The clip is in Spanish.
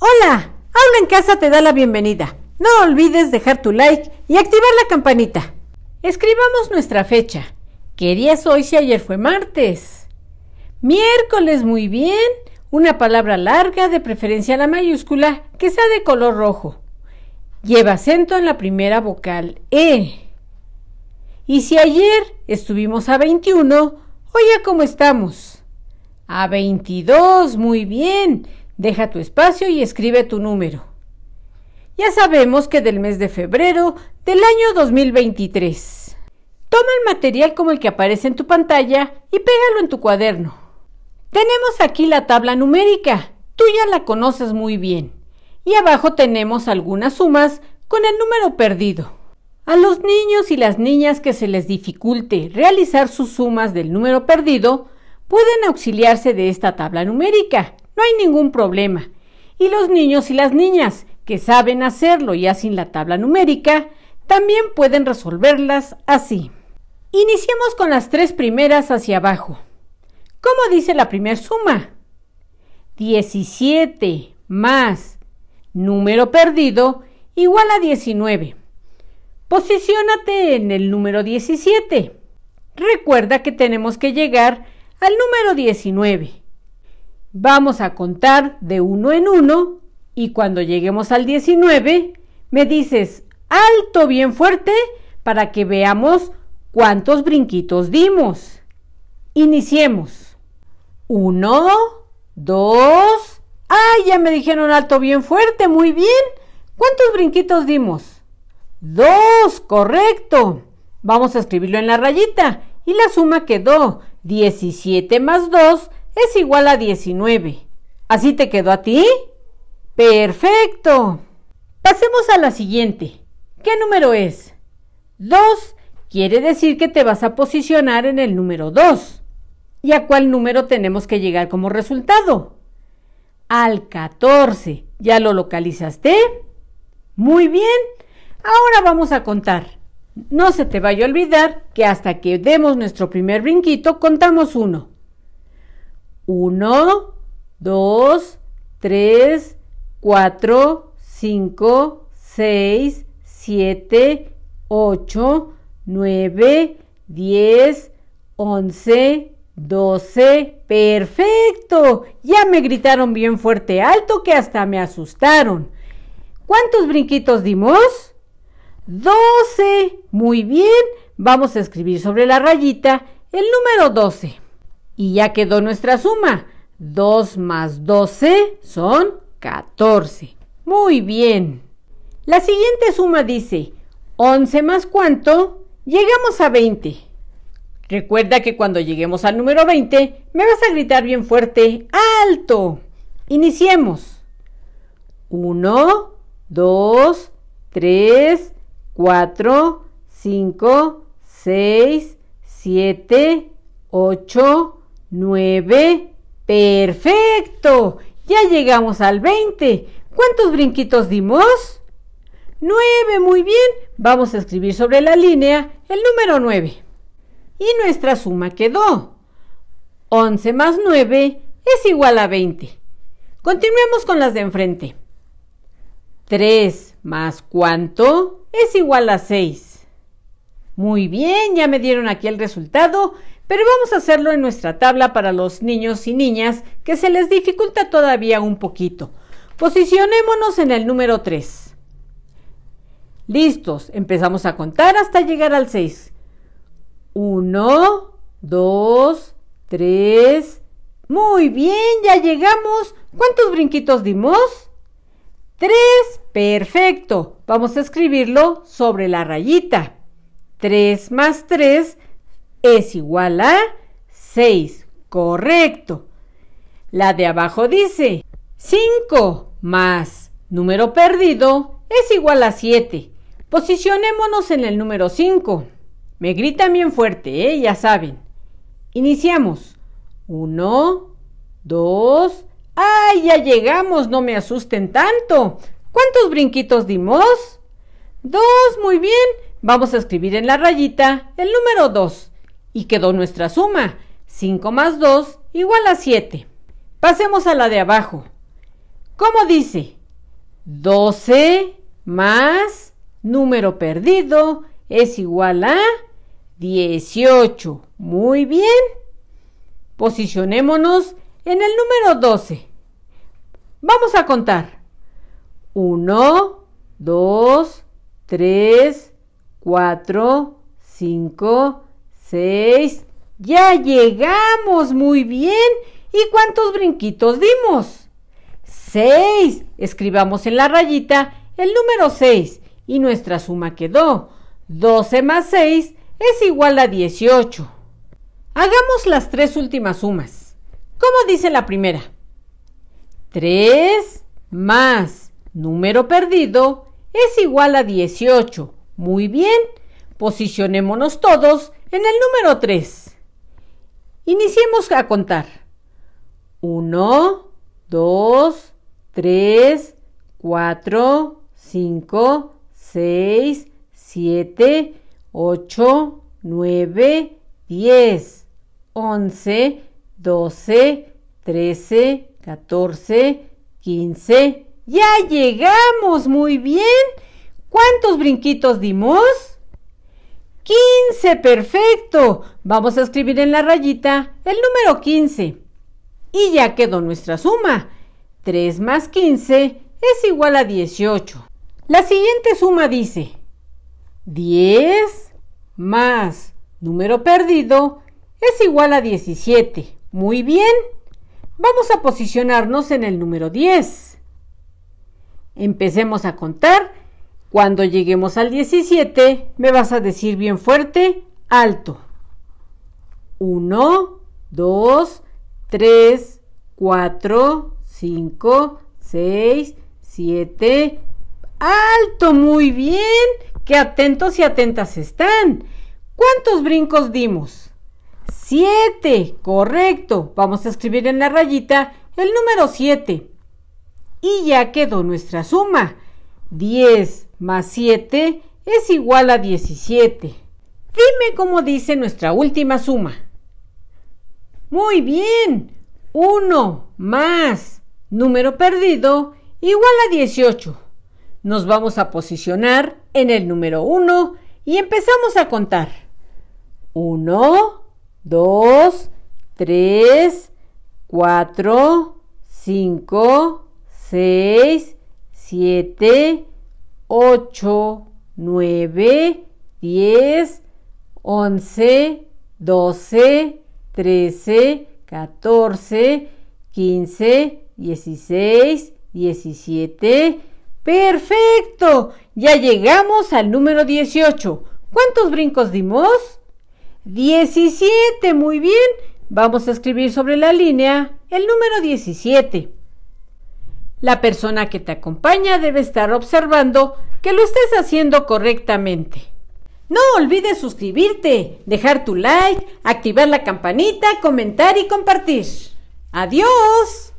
Hola, Aula en Casa te da la bienvenida. No olvides dejar tu like y activar la campanita. Escribamos nuestra fecha. ¿Qué día hoy si ayer fue martes? Miércoles, muy bien. Una palabra larga, de preferencia la mayúscula, que sea de color rojo. Lleva acento en la primera vocal E. Y si ayer estuvimos a 21, hoy ya cómo estamos. A 22, muy bien. Deja tu espacio y escribe tu número. Ya sabemos que del mes de febrero del año 2023. Toma el material como el que aparece en tu pantalla y pégalo en tu cuaderno. Tenemos aquí la tabla numérica, tú ya la conoces muy bien. Y abajo tenemos algunas sumas con el número perdido. A los niños y las niñas que se les dificulte realizar sus sumas del número perdido, pueden auxiliarse de esta tabla numérica no hay ningún problema. Y los niños y las niñas que saben hacerlo ya sin la tabla numérica, también pueden resolverlas así. Iniciemos con las tres primeras hacia abajo. ¿Cómo dice la primera suma? 17 más número perdido igual a 19. Posiciónate en el número 17. Recuerda que tenemos que llegar al número 19. Vamos a contar de uno en uno y cuando lleguemos al 19 me dices alto bien fuerte para que veamos cuántos brinquitos dimos. Iniciemos. 1, 2, ¡ay! Ya me dijeron alto bien fuerte, muy bien. ¿Cuántos brinquitos dimos? Dos, correcto. Vamos a escribirlo en la rayita y la suma quedó 17 más 2 es igual a 19. ¿Así te quedó a ti? Perfecto. Pasemos a la siguiente. ¿Qué número es? 2 quiere decir que te vas a posicionar en el número 2. ¿Y a cuál número tenemos que llegar como resultado? Al 14. ¿Ya lo localizaste? Muy bien. Ahora vamos a contar. No se te vaya a olvidar que hasta que demos nuestro primer brinquito contamos uno. 1, 2, 3, 4, 5, 6, 7, 8, 9, 10, 11, 12. Perfecto. Ya me gritaron bien fuerte alto que hasta me asustaron. ¿Cuántos brinquitos dimos? 12. Muy bien. Vamos a escribir sobre la rayita el número 12. Y ya quedó nuestra suma. 2 más 12 son 14. Muy bien. La siguiente suma dice 11 más cuánto, llegamos a 20. Recuerda que cuando lleguemos al número 20, me vas a gritar bien fuerte, alto. Iniciemos. 1, 2, 3, 4, 5, 6, 7, 8, 9. Perfecto. Ya llegamos al 20. ¿Cuántos brinquitos dimos? 9. Muy bien. Vamos a escribir sobre la línea el número 9. Y nuestra suma quedó. 11 más 9 es igual a 20. Continuemos con las de enfrente. 3 más cuánto es igual a 6. Muy bien, ya me dieron aquí el resultado pero vamos a hacerlo en nuestra tabla para los niños y niñas que se les dificulta todavía un poquito. Posicionémonos en el número 3. Listos, empezamos a contar hasta llegar al 6. 1, 2, 3. Muy bien, ya llegamos. ¿Cuántos brinquitos dimos? 3. Perfecto. Vamos a escribirlo sobre la rayita. 3 más 3 es igual a 6. Correcto. La de abajo dice 5 más número perdido es igual a 7. Posicionémonos en el número 5. Me gritan bien fuerte, ¿eh? ya saben. Iniciamos. 1, 2. ¡Ay, ya llegamos! No me asusten tanto. ¿Cuántos brinquitos dimos? 2, muy bien. Vamos a escribir en la rayita el número 2 y quedó nuestra suma. 5 más 2 igual a 7. Pasemos a la de abajo. ¿Cómo dice? 12 más número perdido es igual a 18. Muy bien. Posicionémonos en el número 12. Vamos a contar. 1, 2, 3, 4, 5, 6, Ya llegamos muy bien. ¿Y cuántos brinquitos dimos? 6, Escribamos en la rayita el número 6 y nuestra suma quedó. 12 más 6 es igual a 18. Hagamos las tres últimas sumas. ¿Cómo dice la primera? 3 más número perdido es igual a 18. Muy bien, posicionémonos todos en el número 3, iniciemos a contar. 1, 2, 3, 4, 5, 6, 7, 8, 9, 10, 11, 12, 13, 14, 15. ¡Ya llegamos! Muy bien. ¿Cuántos brinquitos dimos? 15, perfecto. Vamos a escribir en la rayita el número 15. Y ya quedó nuestra suma. 3 más 15 es igual a 18. La siguiente suma dice 10 más número perdido es igual a 17. Muy bien. Vamos a posicionarnos en el número 10. Empecemos a contar cuando lleguemos al 17, me vas a decir bien fuerte, alto. 1, 2, 3, 4, 5, 6, 7. Alto, muy bien. Qué atentos y atentas están. ¿Cuántos brincos dimos? 7, correcto. Vamos a escribir en la rayita el número 7. Y ya quedó nuestra suma. 10 más 7 es igual a 17. Dime cómo dice nuestra última suma. Muy bien. 1 más número perdido igual a 18. Nos vamos a posicionar en el número 1 y empezamos a contar. 1, 2, 3, 4, 5, 6, 7, 8, 9, 10, 11, 12, 13, 14, 15, 16, 17. Perfecto. Ya llegamos al número 18. ¿Cuántos brincos dimos? 17. Muy bien. Vamos a escribir sobre la línea el número 17. La persona que te acompaña debe estar observando que lo estés haciendo correctamente. No olvides suscribirte, dejar tu like, activar la campanita, comentar y compartir. ¡Adiós!